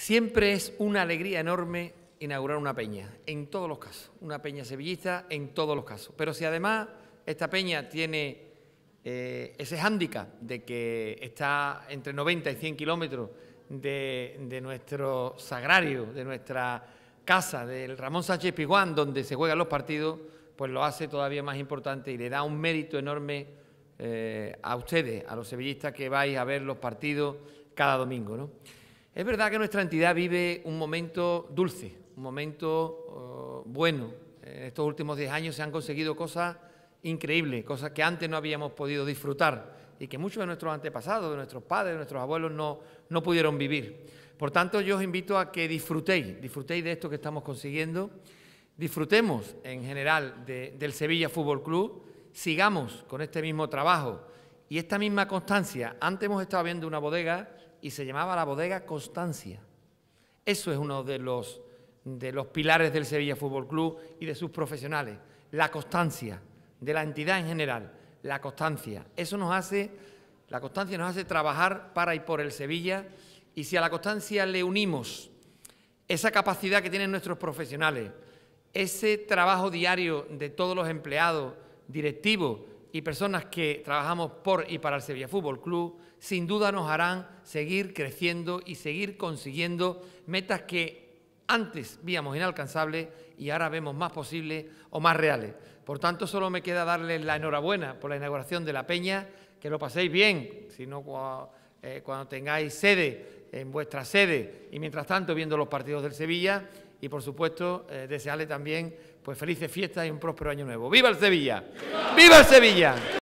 Siempre es una alegría enorme inaugurar una peña, en todos los casos, una peña sevillista en todos los casos. Pero si además esta peña tiene eh, ese hándicap de que está entre 90 y 100 kilómetros de, nuestro sagrario, de nuestra casa, del Ramón Sánchez Piguán, donde se juegan los partidos, pues lo hace todavía más importante y le da un mérito enorme eh, a ustedes, a los sevillistas que vais a ver los partidos cada domingo. ¿no? Es verdad que nuestra entidad vive un momento dulce, un momento oh, bueno. En estos últimos 10 años se han conseguido cosas increíbles, cosas que antes no habíamos podido disfrutar y que muchos de nuestros antepasados, de nuestros padres, de nuestros abuelos no, pudieron vivir. Por tanto, yo os invito a que disfrutéis, disfrutéis de esto que estamos consiguiendo, disfrutemos en general del Sevilla Fútbol Club, sigamos con este mismo trabajo y esta misma constancia, antes hemos estado viendo una bodega y se llamaba la bodega Constancia. Eso es uno de los, de los pilares del Sevilla Fútbol Club y de sus profesionales, la constancia, de la entidad en general, la constancia. Eso nos hace, la constancia nos hace trabajar para y por el Sevilla y si a la constancia le unimos esa capacidad que tienen nuestros profesionales, ese trabajo diario de todos los empleados, directivos y personas que trabajamos por y para el Sevilla Fútbol Club, sin duda nos harán seguir creciendo y seguir consiguiendo metas que antes víamos inalcanzables y ahora vemos más posibles o más reales. Por tanto, solo me queda darles la enhorabuena por la inauguración de la Peña, que lo paséis bien, si no eh, cuando tengáis sede en vuestra sede y mientras tanto viendo los partidos del Sevilla y por supuesto eh, desearle también pues felices fiestas y un próspero año nuevo. ¡Viva el Sevilla! ¡Viva, ¡Viva el Sevilla!